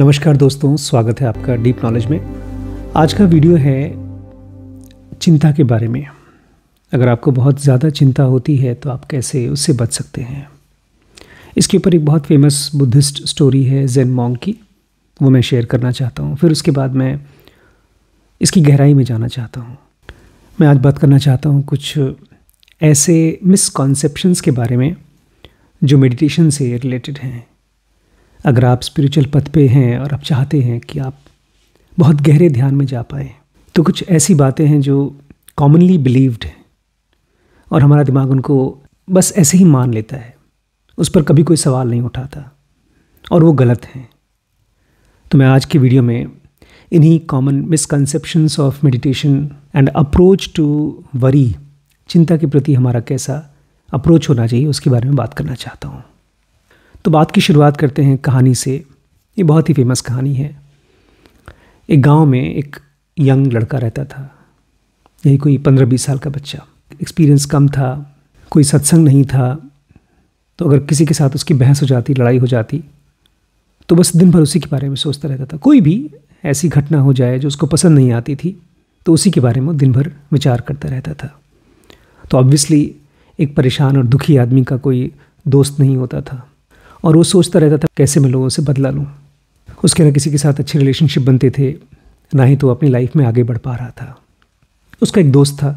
नमस्कार दोस्तों स्वागत है आपका डीप नॉलेज में आज का वीडियो है चिंता के बारे में अगर आपको बहुत ज़्यादा चिंता होती है तो आप कैसे उससे बच सकते हैं इसके ऊपर एक बहुत फेमस बुद्धिस्ट स्टोरी है जेन मोंग की वो मैं शेयर करना चाहता हूँ फिर उसके बाद मैं इसकी गहराई में जाना चाहता हूँ मैं आज बात करना चाहता हूँ कुछ ऐसे मिसकॉन्सेप्शंस के बारे में जो मेडिटेशन से रिलेटेड हैं अगर आप स्पिरिचुअल पथ पे हैं और आप चाहते हैं कि आप बहुत गहरे ध्यान में जा पाए तो कुछ ऐसी बातें हैं जो कॉमनली बिलीव्ड हैं और हमारा दिमाग उनको बस ऐसे ही मान लेता है उस पर कभी कोई सवाल नहीं उठाता और वो गलत हैं तो मैं आज की वीडियो में इन्हीं common misconceptions of meditation and approach to worry चिंता के प्रति हमारा कैसा अप्रोच होना चाहिए उसके बारे में बात करना चाहता हूँ तो बात की शुरुआत करते हैं कहानी से ये बहुत ही फेमस कहानी है एक गांव में एक यंग लड़का रहता था यही कोई पंद्रह बीस साल का बच्चा एक्सपीरियंस कम था कोई सत्संग नहीं था तो अगर किसी के साथ उसकी बहस हो जाती लड़ाई हो जाती तो बस दिन भर उसी के बारे में सोचता रहता था कोई भी ऐसी घटना हो जाए जो उसको पसंद नहीं आती थी तो उसी के बारे में दिन भर विचार करता रहता था तो ऑब्वियसली एक परेशान और दुखी आदमी का कोई दोस्त नहीं होता था और वो सोचता रहता था कैसे मैं लोगों से बदला लूँ उसके ना किसी के साथ अच्छे रिलेशनशिप बनते थे ना ही तो अपनी लाइफ में आगे बढ़ पा रहा था उसका एक दोस्त था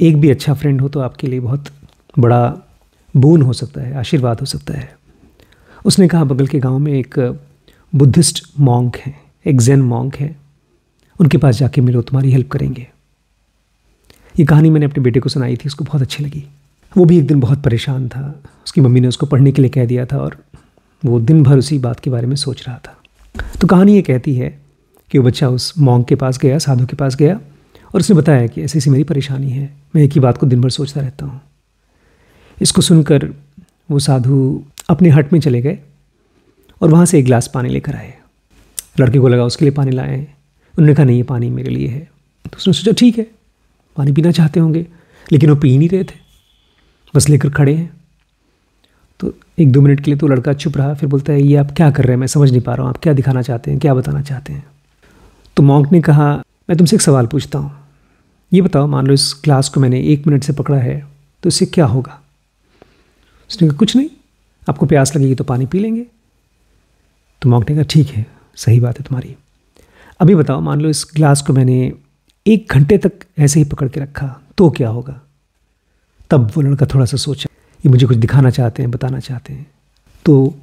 एक भी अच्छा फ्रेंड हो तो आपके लिए बहुत बड़ा बोन हो सकता है आशीर्वाद हो सकता है उसने कहा बगल के गांव में एक बुद्धिस्ट मॉन्क है एक जैन मॉन्क है उनके पास जाके मिलो तुम्हारी हेल्प करेंगे ये कहानी मैंने अपने बेटे को सुनाई थी उसको बहुत अच्छी लगी वो भी एक दिन बहुत परेशान था उसकी मम्मी ने उसको पढ़ने के लिए कह दिया था और वो दिन भर उसी बात के बारे में सोच रहा था तो कहानी ये कहती है कि वो बच्चा उस मॉन्ग के पास गया साधु के पास गया और उसने बताया कि ऐसी ऐसी मेरी परेशानी है मैं एक ही बात को दिन भर सोचता रहता हूँ इसको सुनकर वो साधु अपने हट में चले गए और वहाँ से एक गिलास पानी लेकर आए लड़के को लगा उसके लिए पानी लाए उन्होंने कहा नहीं ये पानी मेरे लिए है तो उसने सोचा ठीक है पानी पीना चाहते होंगे लेकिन वो पी नहीं रहे थे बस लेकर खड़े हैं तो एक दो मिनट के लिए तो लड़का चुप रहा फिर बोलता है ये आप क्या कर रहे हैं मैं समझ नहीं पा रहा हूँ आप क्या दिखाना चाहते हैं क्या बताना चाहते हैं तो मॉन्क ने कहा मैं तुमसे एक सवाल पूछता हूँ ये बताओ मान लो इस क्लास को मैंने एक मिनट से पकड़ा है तो इससे क्या होगा उसने कहा कुछ नहीं आपको प्यास लगेगी तो पानी पी लेंगे तो मॉन्क ने कहा ठीक है सही बात है तुम्हारी अभी बताओ मान लो इस ग्लास को मैंने एक घंटे तक ऐसे ही पकड़ के रखा तो क्या होगा तब वो लड़का थोड़ा सा सोचा ये मुझे कुछ दिखाना चाहते हैं बताना चाहते हैं तो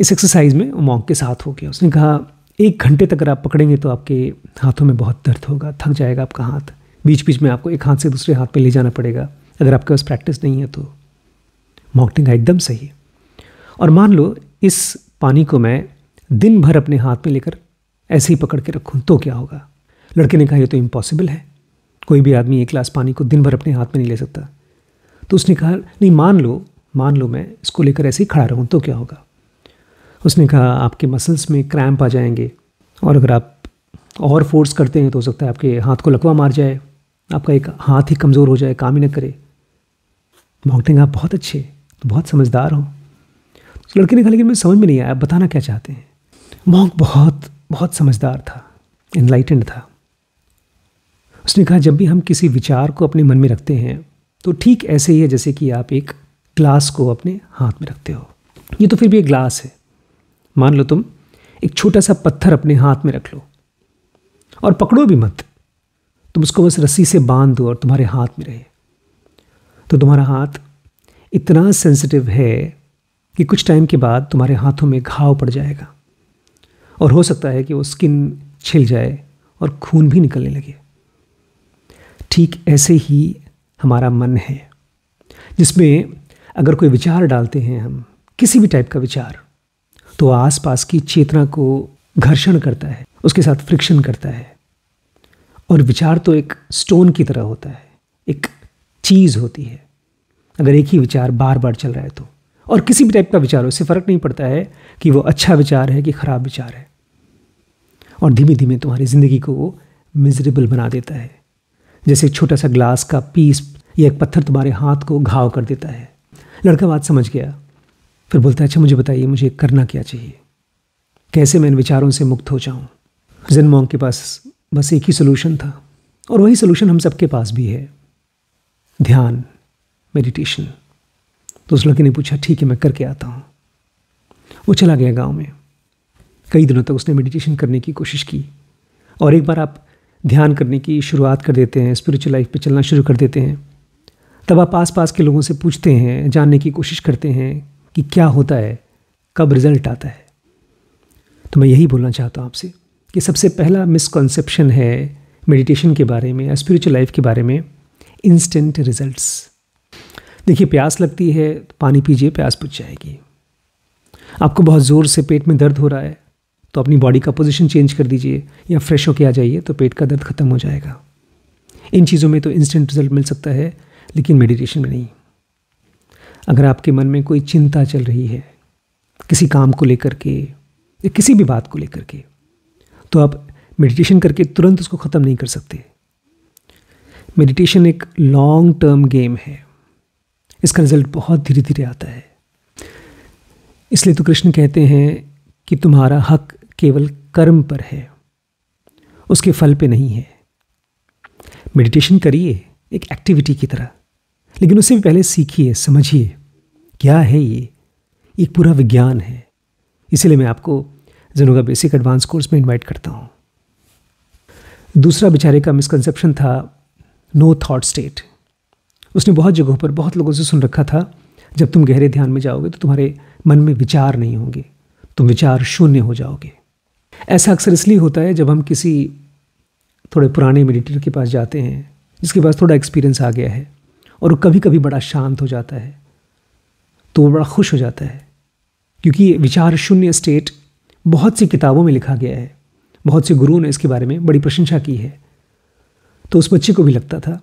इस एक्सरसाइज में वो मॉक के साथ हो गया उसने कहा एक घंटे तक अगर आप पकड़ेंगे तो आपके हाथों में बहुत दर्द होगा थक जाएगा आपका हाथ बीच बीच में आपको एक हाथ से दूसरे हाथ पर ले जाना पड़ेगा अगर आपके पास प्रैक्टिस नहीं है तो मॉकटिंग एकदम सही है और मान लो इस पानी को मैं दिन भर अपने हाथ में लेकर ऐसे ही पकड़ के रखूँ तो क्या होगा लड़के ने कहा यह तो इम्पॉसिबल है कोई भी आदमी एक ग्लास पानी को दिन भर अपने हाथ में नहीं ले सकता तो उसने कहा नहीं मान लो मान लो मैं इसको लेकर ऐसे ही खड़ा रहूँ तो क्या होगा उसने कहा आपके मसल्स में क्रैम्प आ जाएंगे और अगर आप और फोर्स करते हैं तो हो सकता है आपके हाथ को लकवा मार जाए आपका एक हाथ ही कमज़ोर हो जाए काम ही ना करे मॉन्टिंग आप बहुत अच्छे तो बहुत समझदार हो तो लड़के ने कहा लेकिन मैं समझ में नहीं आया बताना क्या चाहते हैं मॉन्क बहुत बहुत समझदार था इनलाइटेंड था उसने कहा जब भी हम किसी विचार को अपने मन में रखते हैं तो ठीक ऐसे ही है जैसे कि आप एक ग्लास को अपने हाथ में रखते हो ये तो फिर भी एक ग्लास है मान लो तुम एक छोटा सा पत्थर अपने हाथ में रख लो और पकड़ो भी मत तुम उसको बस रस्सी से बांध दो और तुम्हारे हाथ में रहे तो तुम्हारा हाथ इतना सेंसिटिव है कि कुछ टाइम के बाद तुम्हारे हाथों में घाव पड़ जाएगा और हो सकता है कि वो स्किन छिल जाए और खून भी निकलने लगे ठीक ऐसे ही हमारा मन है जिसमें अगर कोई विचार डालते हैं हम किसी भी टाइप का विचार तो आसपास की चेतना को घर्षण करता है उसके साथ फ्रिक्शन करता है और विचार तो एक स्टोन की तरह होता है एक चीज़ होती है अगर एक ही विचार बार बार चल रहा है तो और किसी भी टाइप का विचार हो उससे फ़र्क नहीं पड़ता है कि वो अच्छा विचार है कि ख़राब विचार है और धीमे धीमे तुम्हारी ज़िंदगी को वो मिजरेबल बना देता है जैसे एक छोटा सा ग्लास का पीस या एक पत्थर तुम्हारे हाथ को घाव कर देता है लड़का बात समझ गया फिर बोलता है अच्छा मुझे बताइए मुझे करना क्या चाहिए कैसे मैं इन विचारों से मुक्त हो जाऊँ जिन मोंग के पास बस एक ही सोल्यूशन था और वही सोल्यूशन हम सबके पास भी है ध्यान मेडिटेशन तो उस लड़के ने पूछा ठीक है मैं करके आता हूँ वो चला गया गांव में कई दिनों तक उसने मेडिटेशन करने की कोशिश की और एक बार आप ध्यान करने की शुरुआत कर देते हैं स्पिरिचुअल लाइफ पे चलना शुरू कर देते हैं तब आप आस पास के लोगों से पूछते हैं जानने की कोशिश करते हैं कि क्या होता है कब रिजल्ट आता है तो मैं यही बोलना चाहता हूँ आपसे कि सबसे पहला मिसकॉन्सेप्शन है मेडिटेशन के बारे में या स्पिरिचुअल लाइफ के बारे में इंस्टेंट रिजल्ट्स देखिए प्यास लगती है तो पानी पीजिए प्यास बुझ जाएगी आपको बहुत ज़ोर से पेट में दर्द हो रहा है तो अपनी बॉडी का पोजीशन चेंज कर दीजिए या फ्रेश होकर आ जाइए तो पेट का दर्द खत्म हो जाएगा इन चीज़ों में तो इंस्टेंट रिजल्ट मिल सकता है लेकिन मेडिटेशन में नहीं अगर आपके मन में कोई चिंता चल रही है किसी काम को लेकर के या किसी भी बात को लेकर के तो आप मेडिटेशन करके तुरंत उसको ख़त्म नहीं कर सकते मेडिटेशन एक लॉन्ग टर्म गेम है इसका रिजल्ट बहुत धीरे धीरे आता है इसलिए तो कृष्ण कहते हैं कि तुम्हारा हक केवल कर्म पर है उसके फल पे नहीं है मेडिटेशन करिए एक एक्टिविटी की तरह लेकिन उससे भी पहले सीखिए समझिए क्या है ये एक पूरा विज्ञान है इसीलिए मैं आपको का बेसिक एडवांस कोर्स में इनवाइट करता हूँ दूसरा बेचारे का मिसकंसेप्शन था नो थॉट स्टेट उसने बहुत जगहों पर बहुत लोगों से सुन रखा था जब तुम गहरे ध्यान में जाओगे तो तुम्हारे मन में विचार नहीं होंगे तुम विचार शून्य हो जाओगे ऐसा अक्सर इसलिए होता है जब हम किसी थोड़े पुराने मेडिटर के पास जाते हैं जिसके पास थोड़ा एक्सपीरियंस आ गया है और वो कभी कभी बड़ा शांत हो जाता है तो वो बड़ा खुश हो जाता है क्योंकि विचार शून्य स्टेट बहुत सी किताबों में लिखा गया है बहुत से गुरुओं ने इसके बारे में बड़ी प्रशंसा की है तो उस बच्चे को भी लगता था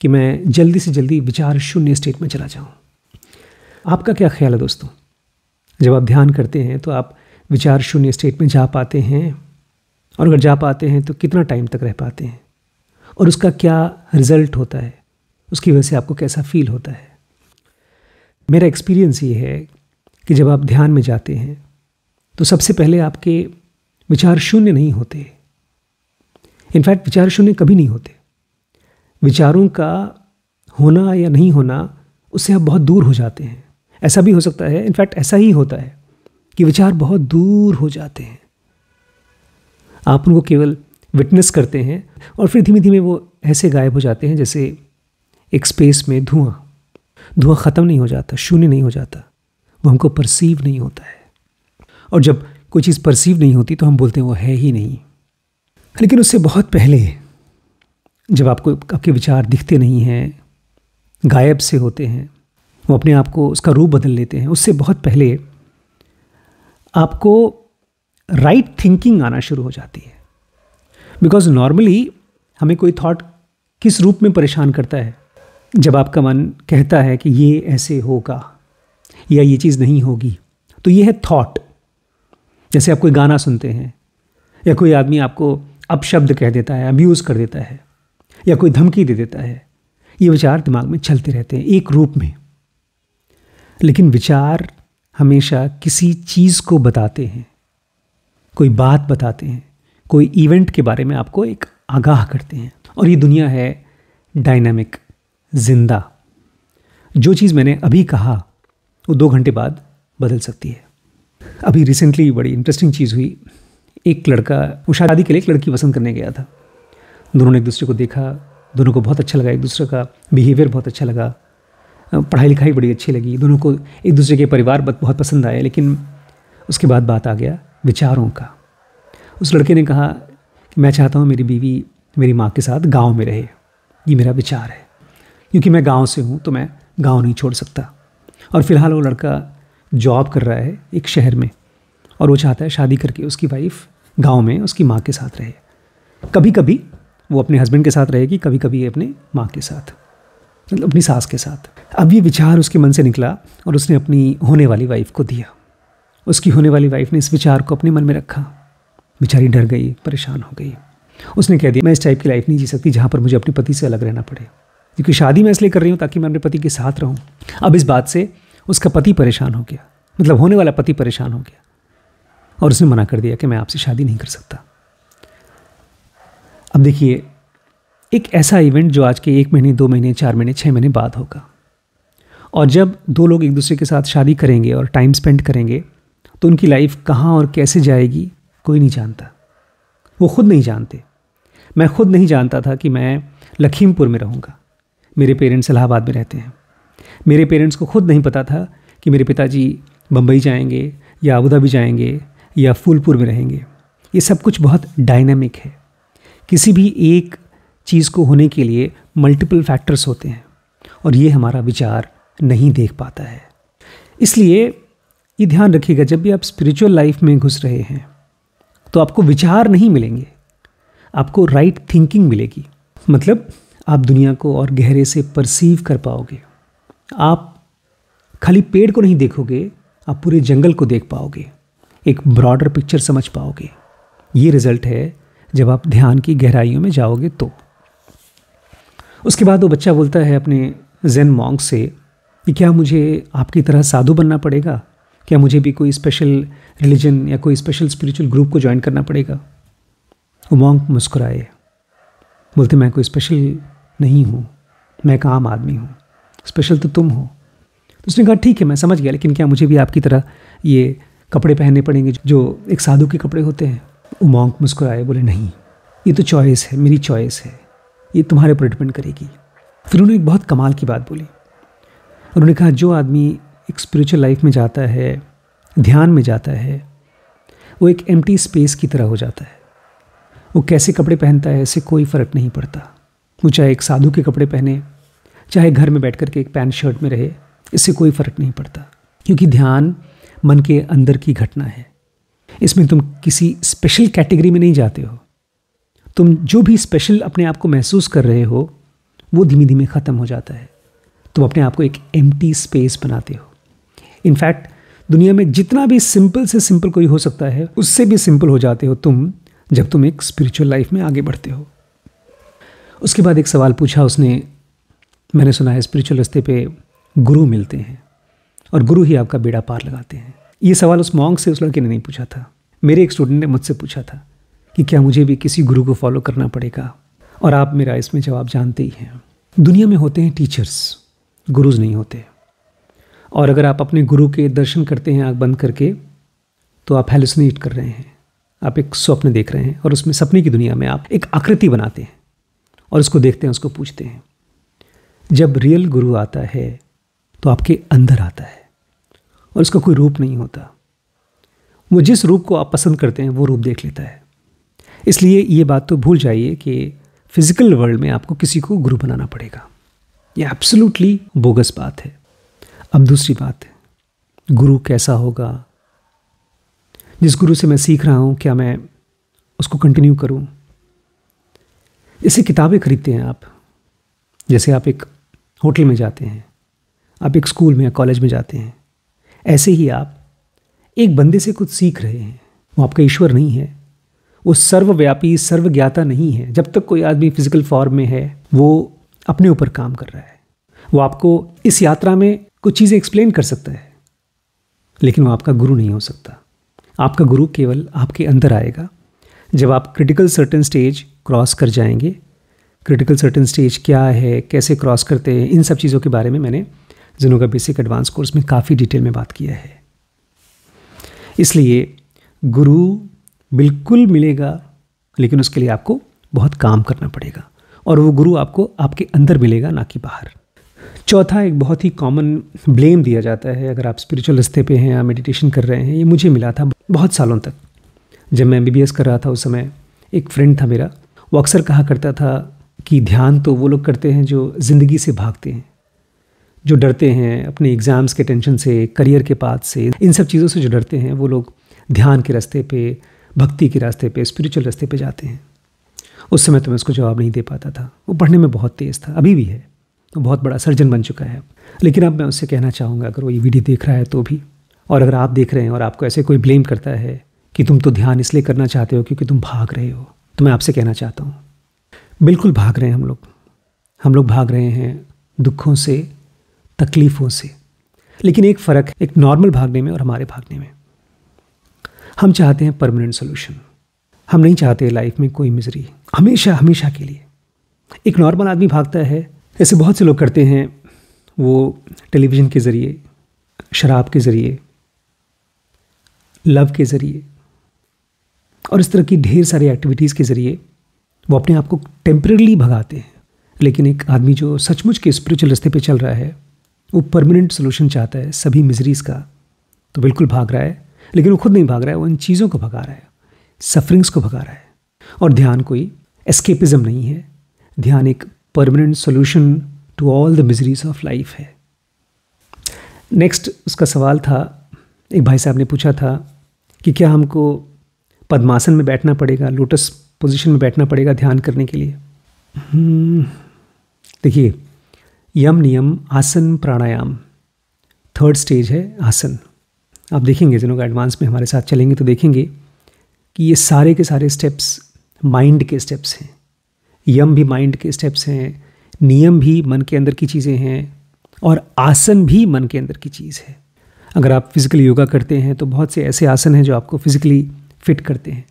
कि मैं जल्दी से जल्दी विचार शून्य स्टेट में चला जाऊं आपका क्या ख्याल है दोस्तों जब आप ध्यान करते हैं तो आप विचार शून्य स्टेट में जा पाते हैं और अगर जा पाते हैं तो कितना टाइम तक रह पाते हैं और उसका क्या रिजल्ट होता है उसकी वजह से आपको कैसा फील होता है मेरा एक्सपीरियंस ये है कि जब आप ध्यान में जाते हैं तो सबसे पहले आपके विचार शून्य नहीं होते इनफैक्ट विचार शून्य कभी नहीं होते विचारों का होना या नहीं होना उससे आप बहुत दूर हो जाते हैं ऐसा भी हो सकता है इनफैक्ट ऐसा ही होता है ये विचार बहुत दूर हो जाते हैं आप उनको केवल विटनेस करते हैं और फिर धीमे धीमे वो ऐसे गायब हो जाते हैं जैसे एक स्पेस में धुआं धुआं ख़त्म नहीं हो जाता शून्य नहीं हो जाता वो हमको परसीव नहीं होता है और जब कोई चीज़ परसीव नहीं होती तो हम बोलते हैं वो है ही नहीं लेकिन उससे बहुत पहले जब आपको आपके विचार दिखते नहीं हैं गायब से होते हैं वो अपने आप को उसका रूप बदल लेते हैं उससे बहुत पहले आपको राइट right थिंकिंग आना शुरू हो जाती है बिकॉज नॉर्मली हमें कोई थॉट किस रूप में परेशान करता है जब आपका मन कहता है कि ये ऐसे होगा या ये चीज़ नहीं होगी तो ये है थॉट जैसे आप कोई गाना सुनते हैं या कोई आदमी आपको अपशब्द कह देता है अब्यूज़ कर देता है या कोई धमकी दे देता है ये विचार दिमाग में चलते रहते हैं एक रूप में लेकिन विचार हमेशा किसी चीज़ को बताते हैं कोई बात बताते हैं कोई इवेंट के बारे में आपको एक आगाह करते हैं और ये दुनिया है डायनामिक जिंदा जो चीज़ मैंने अभी कहा वो दो घंटे बाद बदल सकती है अभी रिसेंटली बड़ी इंटरेस्टिंग चीज़ हुई एक लड़का वो शादी के लिए एक लड़की पसंद करने गया था दोनों ने एक दूसरे को देखा दोनों को बहुत अच्छा लगा एक दूसरे का बिहेवियर बहुत अच्छा लगा पढ़ाई लिखाई बड़ी अच्छी लगी दोनों को एक दूसरे के परिवार बहुत पसंद आए लेकिन उसके बाद बात आ गया विचारों का उस लड़के ने कहा कि मैं चाहता हूँ मेरी बीवी मेरी माँ के साथ गाँव में रहे ये मेरा विचार है क्योंकि मैं गाँव से हूँ तो मैं गाँव नहीं छोड़ सकता और फिलहाल वो लड़का जॉब कर रहा है एक शहर में और वो चाहता है शादी करके उसकी वाइफ गाँव में उसकी माँ के साथ रहे कभी कभी वो अपने हस्बैंड के साथ रहेगी कभी कभी अपने माँ के साथ मतलब अपनी सास के साथ अब ये विचार उसके मन से निकला और उसने अपनी होने वाली वाइफ को दिया उसकी होने वाली वाइफ ने इस विचार को अपने मन में रखा बेचारी डर गई परेशान हो गई उसने कह दिया मैं इस टाइप की लाइफ नहीं जी सकती जहाँ पर मुझे अपने पति से अलग रहना पड़े क्योंकि शादी मैं इसलिए कर रही हूँ ताकि मैं अपने पति के साथ रहूँ अब इस बात से उसका पति परेशान हो गया मतलब होने वाला पति परेशान हो गया और उसने मना कर दिया कि मैं आपसे शादी नहीं कर सकता अब देखिए एक ऐसा इवेंट जो आज के एक महीने दो महीने चार महीने छः महीने बाद होगा और जब दो लोग एक दूसरे के साथ शादी करेंगे और टाइम स्पेंड करेंगे तो उनकी लाइफ कहाँ और कैसे जाएगी कोई नहीं जानता वो खुद नहीं जानते मैं खुद नहीं जानता था कि मैं लखीमपुर में रहूँगा मेरे पेरेंट्स इलाहाबाद में रहते हैं मेरे पेरेंट्स को खुद नहीं पता था कि मेरे पिताजी बम्बई जाएंगे या अबूधाबी जाएंगे या फूलपुर में रहेंगे ये सब कुछ बहुत डायनामिक है किसी भी एक चीज़ को होने के लिए मल्टीपल फैक्टर्स होते हैं और ये हमारा विचार नहीं देख पाता है इसलिए ये ध्यान रखिएगा जब भी आप स्पिरिचुअल लाइफ में घुस रहे हैं तो आपको विचार नहीं मिलेंगे आपको राइट right थिंकिंग मिलेगी मतलब आप दुनिया को और गहरे से परसीव कर पाओगे आप खाली पेड़ को नहीं देखोगे आप पूरे जंगल को देख पाओगे एक ब्रॉडर पिक्चर समझ पाओगे ये रिजल्ट है जब आप ध्यान की गहराइयों में जाओगे तो उसके बाद वो बच्चा बोलता है अपने जैन मॉन्ग से कि क्या मुझे आपकी तरह साधु बनना पड़ेगा क्या मुझे भी कोई स्पेशल रिलीजन या कोई स्पेशल स्पिरिचुअल ग्रुप को ज्वाइन करना पड़ेगा वो मॉन्ग मुस्कुराए बोलते मैं कोई स्पेशल नहीं हूँ मैं एक आम आदमी हूँ स्पेशल तो तुम हो तो उसने कहा ठीक है मैं समझ गया लेकिन क्या मुझे भी आपकी तरह ये कपड़े पहनने पड़ेंगे जो एक साधु के कपड़े होते हैं उमोंग मुस्कुराए बोले नहीं ये तो चॉइस है मेरी चॉइस है ये तुम्हारे ऊपर डिपेंड करेगी फिर उन्होंने एक बहुत कमाल की बात बोली उन्होंने कहा जो आदमी एक स्पिरिचुअल लाइफ में जाता है ध्यान में जाता है वो एक एम स्पेस की तरह हो जाता है वो कैसे कपड़े पहनता है इससे कोई फ़र्क नहीं पड़ता वो चाहे एक साधु के कपड़े पहने चाहे घर में बैठ कर के एक पैंट शर्ट में रहे इससे कोई फ़र्क नहीं पड़ता क्योंकि ध्यान मन के अंदर की घटना है इसमें तुम किसी स्पेशल कैटेगरी में नहीं जाते हो तुम जो भी स्पेशल अपने आप को महसूस कर रहे हो वो धीमे धीमे ख़त्म हो जाता है तुम अपने आप को एक एम स्पेस बनाते हो इनफैक्ट दुनिया में जितना भी सिंपल से सिंपल कोई हो सकता है उससे भी सिंपल हो जाते हो तुम जब तुम एक स्पिरिचुअल लाइफ में आगे बढ़ते हो उसके बाद एक सवाल पूछा उसने मैंने सुना है स्पिरिचुअल रस्ते पे गुरु मिलते हैं और गुरु ही आपका बेड़ा पार लगाते हैं ये सवाल उस मॉन्ग से उस लड़के ने नहीं पूछा था मेरे एक स्टूडेंट ने मुझसे पूछा था कि क्या मुझे भी किसी गुरु को फॉलो करना पड़ेगा और आप मेरा इसमें जवाब जानते ही हैं दुनिया में होते हैं टीचर्स गुरुज नहीं होते और अगर आप अपने गुरु के दर्शन करते हैं आँख बंद करके तो आप हेलुसिनेट कर रहे हैं आप एक स्वप्न देख रहे हैं और उसमें सपने की दुनिया में आप एक आकृति बनाते हैं और उसको देखते हैं उसको पूछते हैं जब रियल गुरु आता है तो आपके अंदर आता है और उसका कोई रूप नहीं होता वो जिस रूप को आप पसंद करते हैं वो रूप देख लेता है इसलिए ये बात तो भूल जाइए कि फिज़िकल वर्ल्ड में आपको किसी को गुरु बनाना पड़ेगा ये एब्सोल्युटली बोगस बात है अब दूसरी बात है गुरु कैसा होगा जिस गुरु से मैं सीख रहा हूँ क्या मैं उसको कंटिन्यू करूँ जैसे किताबें खरीदते हैं आप जैसे आप एक होटल में जाते हैं आप एक स्कूल में या कॉलेज में जाते हैं ऐसे ही आप एक बंदे से कुछ सीख रहे हैं वो आपका ईश्वर नहीं है वो सर्वव्यापी सर्वज्ञाता नहीं है जब तक कोई आदमी फिजिकल फॉर्म में है वो अपने ऊपर काम कर रहा है वो आपको इस यात्रा में कुछ चीज़ें एक्सप्लेन कर सकता है लेकिन वो आपका गुरु नहीं हो सकता आपका गुरु केवल आपके अंदर आएगा जब आप क्रिटिकल सर्टन स्टेज क्रॉस कर जाएंगे क्रिटिकल सर्टन स्टेज क्या है कैसे क्रॉस करते हैं इन सब चीज़ों के बारे में मैंने जिनों का बेसिक एडवांस कोर्स में काफ़ी डिटेल में बात किया है इसलिए गुरु बिल्कुल मिलेगा लेकिन उसके लिए आपको बहुत काम करना पड़ेगा और वो गुरु आपको आपके अंदर मिलेगा ना कि बाहर चौथा एक बहुत ही कॉमन ब्लेम दिया जाता है अगर आप स्पिरिचुअल रस्ते पे हैं या मेडिटेशन कर रहे हैं ये मुझे मिला था बहुत सालों तक जब मैं एम कर रहा था उस समय एक फ्रेंड था मेरा वो अक्सर कहा करता था कि ध्यान तो वो लोग करते हैं जो ज़िंदगी से भागते हैं जो डरते हैं अपने एग्ज़ाम्स के टेंशन से करियर के पात से इन सब चीज़ों से जो डरते हैं वो लोग ध्यान के रास्ते पे भक्ति के रास्ते पे स्पिरिचुअल रास्ते पे जाते हैं उस समय तो मैं उसको जवाब नहीं दे पाता था वो पढ़ने में बहुत तेज़ था अभी भी है तो बहुत बड़ा सर्जन बन चुका है लेकिन अब मैं उससे कहना चाहूँगा अगर वो ये वीडियो देख रहा है तो भी और अगर आप देख रहे हैं और आपको ऐसे कोई ब्लेम करता है कि तुम तो ध्यान इसलिए करना चाहते हो क्योंकि तुम भाग रहे हो तो मैं आपसे कहना चाहता हूँ बिल्कुल भाग रहे हैं हम लोग हम लोग भाग रहे हैं दुखों से तकलीफ़ों से लेकिन एक फ़र्क एक नॉर्मल भागने में और हमारे भागने में हम चाहते हैं परमानेंट सोल्यूशन हम नहीं चाहते लाइफ में कोई मिजरी हमेशा हमेशा के लिए एक नॉर्मल आदमी भागता है ऐसे बहुत से लोग करते हैं वो टेलीविज़न के ज़रिए शराब के ज़रिए लव के ज़रिए और इस तरह की ढेर सारी एक्टिविटीज़ के ज़रिए वो अपने आप को टेम्परेली भगाते हैं लेकिन एक आदमी जो सचमुच के स्पिरिचुअल रास्ते पे चल रहा है वो परमानेंट सोल्यूशन चाहता है सभी मिजरीज़ का तो बिल्कुल भाग रहा है लेकिन वो खुद नहीं भाग रहा है वो इन चीज़ों को भगा रहा है सफरिंग्स को भगा रहा है और ध्यान कोई एस्केपिज्म नहीं है ध्यान एक permanent solution to all the miseries of life है नेक्स्ट उसका सवाल था एक भाई साहब ने पूछा था कि क्या हमको पद्मासन में बैठना पड़ेगा लोटस पोजीशन में बैठना पड़ेगा ध्यान करने के लिए हम्म, देखिए यम नियम आसन प्राणायाम थर्ड स्टेज है आसन आप देखेंगे जिनों एडवांस में हमारे साथ चलेंगे तो देखेंगे कि ये सारे के सारे स्टेप्स माइंड के स्टेप्स हैं यम भी माइंड के स्टेप्स हैं नियम भी मन के अंदर की चीज़ें हैं और आसन भी मन के अंदर की चीज़ है अगर आप फिज़िकली योगा करते हैं तो बहुत से ऐसे आसन हैं जो आपको फिज़िकली फिट करते हैं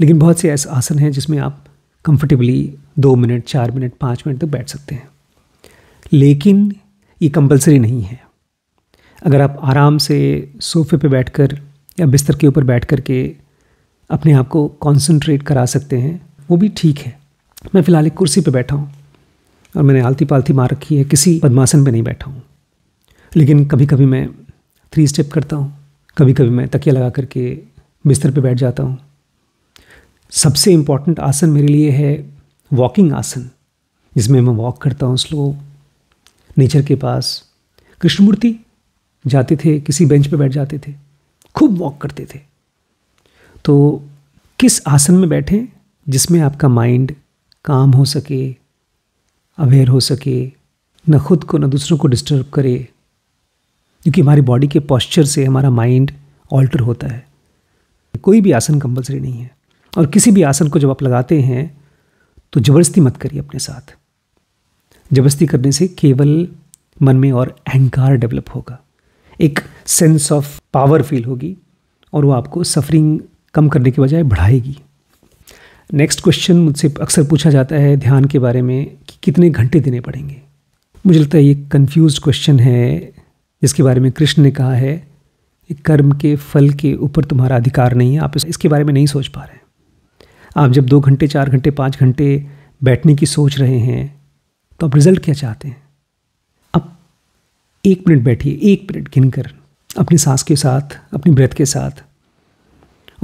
लेकिन बहुत से ऐसे आसन हैं जिसमें आप कंफर्टेबली दो मिनट चार मिनट पाँच मिनट तक बैठ सकते हैं लेकिन ये कंपलसरी नहीं है अगर आप आराम से सोफे पे बैठकर या बिस्तर के ऊपर बैठ कर के अपने आप को कॉन्सनट्रेट करा सकते हैं वो भी ठीक है मैं फ़िलहाल एक कुर्सी पे बैठा हूँ और मैंने आलती पालती मार रखी है किसी पद्मासन पे नहीं बैठा हूँ लेकिन कभी कभी मैं थ्री स्टेप करता हूँ कभी कभी मैं तकिया लगा करके बिस्तर पे बैठ जाता हूँ सबसे इम्पॉर्टेंट आसन मेरे लिए है वॉकिंग आसन जिसमें मैं वॉक करता हूँ स्लो नेचर के पास कृष्णमूर्ति जाते थे किसी बेंच पे बैठ जाते थे खूब वॉक करते थे तो किस आसन में बैठें जिसमें आपका माइंड काम हो सके अवेयर हो सके न खुद को न दूसरों को डिस्टर्ब करे क्योंकि हमारी बॉडी के पॉस्चर से हमारा माइंड ऑल्टर होता है कोई भी आसन कंपलसरी नहीं है और किसी भी आसन को जब आप लगाते हैं तो ज़बरदस्ती मत करिए अपने साथ ज़बरदस्ती करने से केवल मन में और अहंकार डेवलप होगा एक सेंस ऑफ पावर फील होगी और वो आपको सफरिंग कम करने के बजाय बढ़ाएगी नेक्स्ट क्वेश्चन मुझसे अक्सर पूछा जाता है ध्यान के बारे में कि कितने घंटे देने पड़ेंगे मुझे लगता है ये कन्फ्यूज क्वेश्चन है जिसके बारे में कृष्ण ने कहा है कि कर्म के फल के ऊपर तुम्हारा अधिकार नहीं है आप इसके बारे में नहीं सोच पा रहे हैं आप जब दो घंटे चार घंटे पाँच घंटे बैठने की सोच रहे हैं तो आप रिज़ल्ट क्या चाहते हैं एक मिनट बैठिए एक मिनट गिनकर अपनी सांस के साथ अपनी ब्रेथ के साथ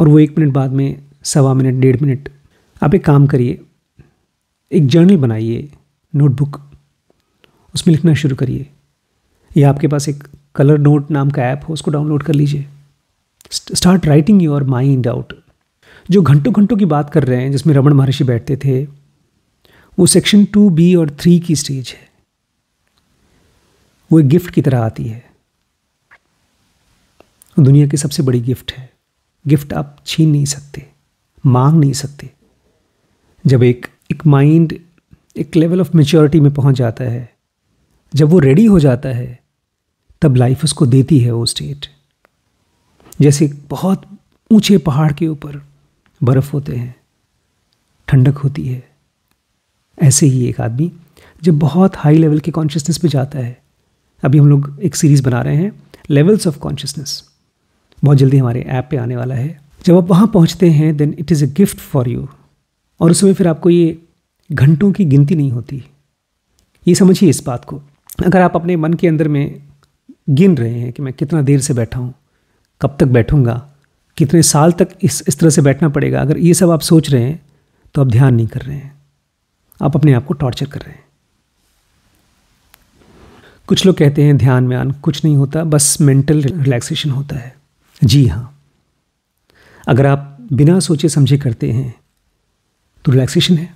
और वो एक मिनट बाद में सवा मिनट डेढ़ मिनट आप एक काम करिए एक जर्नल बनाइए नोटबुक उसमें लिखना शुरू करिए या आपके पास एक कलर नोट नाम का ऐप हो उसको डाउनलोड कर लीजिए start writing your mind out जो घंटों घंटों की बात कर रहे हैं जिसमें रमन महर्षि बैठते थे वो सेक्शन टू बी और थ्री की स्टेज है वो एक गिफ्ट की तरह आती है दुनिया की सबसे बड़ी गिफ्ट है गिफ्ट आप छीन नहीं सकते मांग नहीं सकते जब एक एक माइंड एक लेवल ऑफ मेच्योरिटी में पहुंच जाता है जब वो रेडी हो जाता है तब लाइफ उसको देती है वो स्टेट जैसे बहुत ऊंचे पहाड़ के ऊपर बर्फ़ होते हैं ठंडक होती है ऐसे ही एक आदमी जब बहुत हाई लेवल के कॉन्शियसनेस पे जाता है अभी हम लोग एक सीरीज़ बना रहे हैं लेवल्स ऑफ कॉन्शियसनेस बहुत जल्दी हमारे ऐप पे आने वाला है जब आप वहाँ पहुँचते हैं then it is a gift for you और उसमें फिर आपको ये घंटों की गिनती नहीं होती ये समझिए इस बात को अगर आप अपने मन के अंदर में गिन रहे हैं कि मैं कितना देर से बैठा हूँ कब तक बैठूँगा कितने साल तक इस इस तरह से बैठना पड़ेगा अगर ये सब आप सोच रहे हैं तो आप ध्यान नहीं कर रहे हैं आप अपने आप को टॉर्चर कर रहे हैं कुछ लोग कहते हैं ध्यान में आन कुछ नहीं होता बस मेंटल रिलैक्सेशन होता है जी हाँ अगर आप बिना सोचे समझे करते हैं तो रिलैक्सेशन है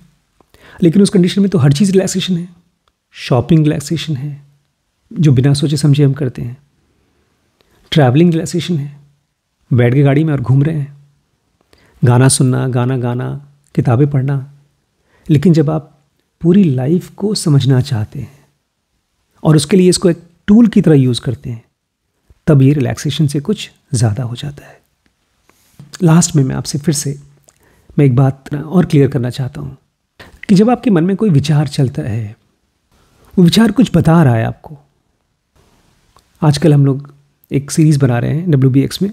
लेकिन उस कंडीशन में तो हर चीज़ रिलैक्सेशन है शॉपिंग रिलैक्सेशन है जो बिना सोचे समझे हम करते हैं ट्रैवलिंग रिलैक्सेशन है बैठ के गाड़ी में और घूम रहे हैं गाना सुनना गाना गाना किताबें पढ़ना लेकिन जब आप पूरी लाइफ को समझना चाहते हैं और उसके लिए इसको एक टूल की तरह यूज़ करते हैं तब ये रिलैक्सेशन से कुछ ज़्यादा हो जाता है लास्ट में मैं आपसे फिर से मैं एक बात और क्लियर करना चाहता हूँ कि जब आपके मन में कोई विचार चलता है वो विचार कुछ बता रहा है आपको आजकल हम लोग एक सीरीज़ बना रहे हैं डब्ल्यू बी एक्स में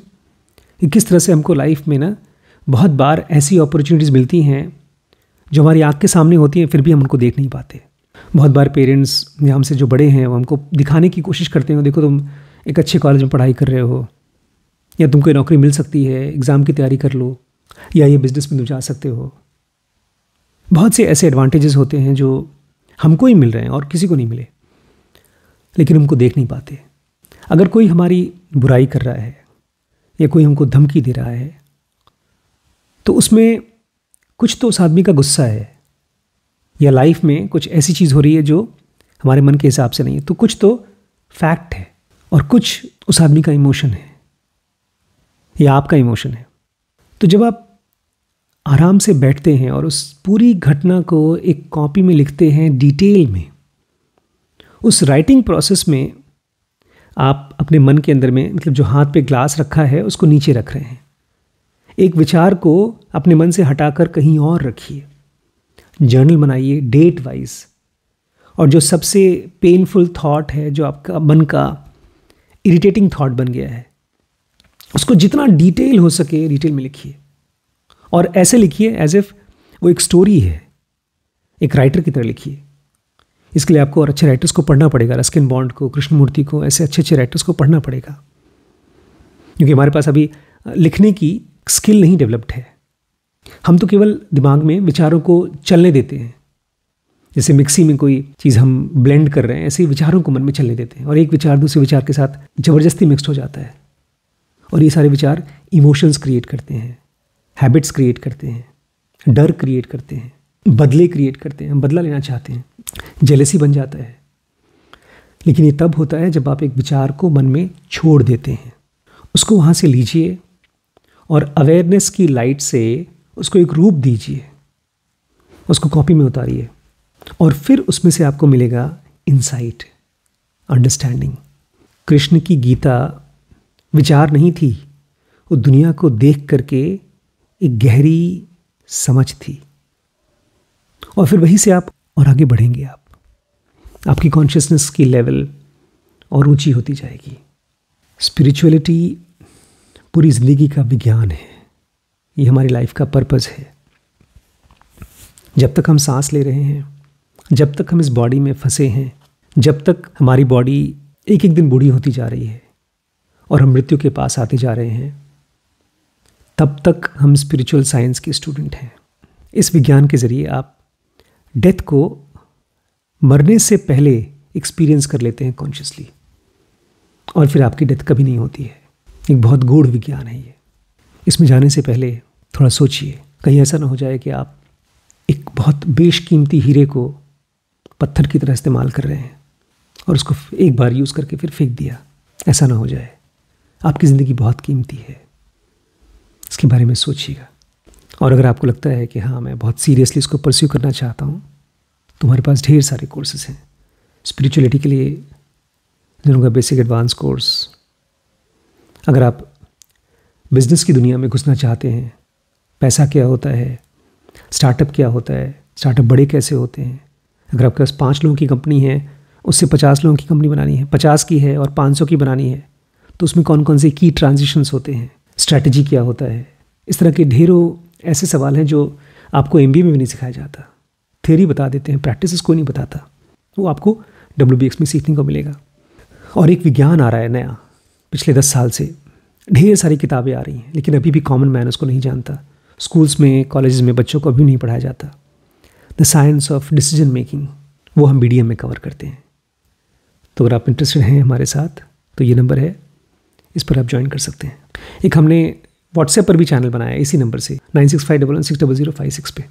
कि किस तरह से हमको लाइफ में ना बहुत बार ऐसी अपॉर्चुनिटीज़ मिलती हैं जो हमारी आँख के सामने होती हैं फिर भी हम उनको देख नहीं पाते बहुत बार पेरेंट्स या हमसे जो बड़े हैं वो हमको दिखाने की कोशिश करते हैं देखो तुम एक अच्छे कॉलेज में पढ़ाई कर रहे हो या तुमको नौकरी मिल सकती है एग्ज़ाम की तैयारी कर लो या ये बिज़नेस में तुम जा सकते हो बहुत से ऐसे एडवांटेजेस होते हैं जो हमको ही मिल रहे हैं और किसी को नहीं मिले लेकिन हमको देख नहीं पाते अगर कोई हमारी बुराई कर रहा है या कोई हमको धमकी दे रहा है तो उसमें कुछ तो उस आदमी का गुस्सा है या लाइफ में कुछ ऐसी चीज़ हो रही है जो हमारे मन के हिसाब से नहीं है तो कुछ तो फैक्ट है और कुछ उस आदमी का इमोशन है या आपका इमोशन है तो जब आप आराम से बैठते हैं और उस पूरी घटना को एक कॉपी में लिखते हैं डिटेल में उस राइटिंग प्रोसेस में आप अपने मन के अंदर में मतलब जो हाथ पे ग्लास रखा है उसको नीचे रख रहे हैं एक विचार को अपने मन से हटाकर कहीं और रखिए जर्नल बनाइए डेट वाइज और जो सबसे पेनफुल थॉट है जो आपका मन का इरिटेटिंग थॉट बन गया है उसको जितना डिटेल हो सके डिटेल में लिखिए और ऐसे लिखिए एज इफ वो एक स्टोरी है एक राइटर की तरह लिखिए इसके लिए आपको और अच्छे राइटर्स को पढ़ना पड़ेगा रस्किन बॉन्ड को कृष्णमूर्ति को ऐसे अच्छे अच्छे राइटर्स को पढ़ना पड़ेगा क्योंकि हमारे पास अभी लिखने की स्किल नहीं डेवलप्ड है हम तो केवल दिमाग में विचारों को चलने देते हैं जैसे मिक्सी में कोई चीज़ हम ब्लेंड कर रहे हैं ऐसे विचारों को मन में चलने देते हैं और एक विचार दूसरे विचार के साथ ज़बरदस्ती मिक्सड हो जाता है और ये सारे विचार इमोशंस क्रिएट करते हैं हैबिट्स क्रिएट करते हैं डर क्रिएट करते हैं बदले क्रिएट करते हैं हम बदला लेना चाहते हैं जेलेसी बन जाता है लेकिन ये तब होता है जब आप एक विचार को मन में छोड़ देते हैं उसको वहाँ से लीजिए और अवेयरनेस की लाइट से उसको एक रूप दीजिए उसको कॉपी में उतारिए और फिर उसमें से आपको मिलेगा इंसाइट अंडरस्टैंडिंग कृष्ण की गीता विचार नहीं थी वो दुनिया को देख करके एक गहरी समझ थी और फिर वहीं से आप और आगे बढ़ेंगे आप आपकी कॉन्शियसनेस की लेवल और ऊंची होती जाएगी स्पिरिचुअलिटी पूरी ज़िंदगी का विज्ञान है ये हमारी लाइफ का पर्पज़ है जब तक हम सांस ले रहे हैं जब तक हम इस बॉडी में फंसे हैं जब तक हमारी बॉडी एक एक दिन बूढ़ी होती जा रही है और हम मृत्यु के पास आते जा रहे हैं तब तक हम स्पिरिचुअल साइंस के स्टूडेंट हैं इस विज्ञान के ज़रिए आप डेथ को मरने से पहले एक्सपीरियंस कर लेते हैं कॉन्शियसली और फिर आपकी डेथ कभी नहीं होती है एक बहुत गूढ़ विज्ञान है ये इसमें जाने से पहले थोड़ा सोचिए कहीं ऐसा ना हो जाए कि आप एक बहुत बेशकीमती हीरे को पत्थर की तरह इस्तेमाल कर रहे हैं और उसको एक बार यूज़ करके फिर फेंक दिया ऐसा ना हो जाए आपकी ज़िंदगी बहुत कीमती है इसके बारे में सोचिएगा और अगर आपको लगता है कि हाँ मैं बहुत सीरियसली इसको परस्यू करना चाहता हूँ तो हमारे पास ढेर सारे कोर्सेज हैं स्पिरिचुअलिटी के लिए जिनका बेसिक एडवांस कोर्स अगर आप बिजनेस की दुनिया में घुसना चाहते हैं पैसा क्या होता है स्टार्टअप क्या होता है स्टार्टअप बड़े कैसे होते हैं अगर आपके पास पाँच लोगों की कंपनी है उससे पचास लोगों की कंपनी बनानी है पचास की है और पाँच सौ की बनानी है तो उसमें कौन कौन से की ट्रांजिशंस होते हैं स्ट्रैटेजी क्या होता है इस तरह के ढेरों ऐसे सवाल हैं जो आपको एम में भी नहीं सिखाया जाता थेरी बता देते हैं प्रैक्टिस कोई नहीं बताता वो आपको डब्ल्यू में सीखने को मिलेगा और एक विज्ञान आ रहा है नया पिछले दस साल से ढेर सारी किताबें आ रही हैं लेकिन अभी भी कॉमन मैन उसको नहीं जानता स्कूल्स में कॉलेज में बच्चों को अभी नहीं पढ़ाया जाता the science of decision making वो हम बी में कवर करते हैं तो अगर आप इंटरेस्टेड हैं हमारे साथ तो ये नंबर है इस पर आप ज्वाइन कर सकते हैं एक हमने व्हाट्सएप पर भी चैनल बनाया इसी नंबर से nine six five double one six double zero five six पे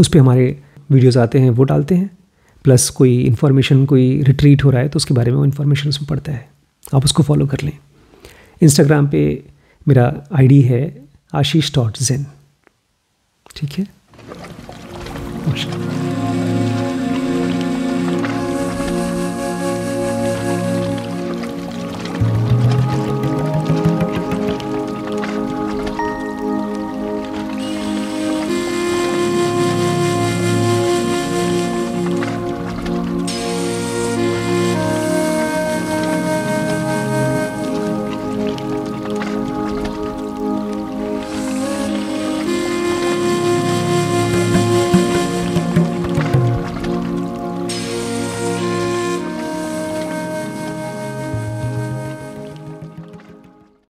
उस पर हमारे वीडियोज़ आते हैं वो डालते हैं प्लस कोई इन्फॉर्मेशन कोई रिट्रीट हो रहा है तो उसके बारे में वो इन्फॉर्मेशन उसमें पड़ता है आप उसको फॉलो कर लें इंस्टाग्राम पे मेरा आईडी है आशीष डॉट जिन ठीक है नमस्कार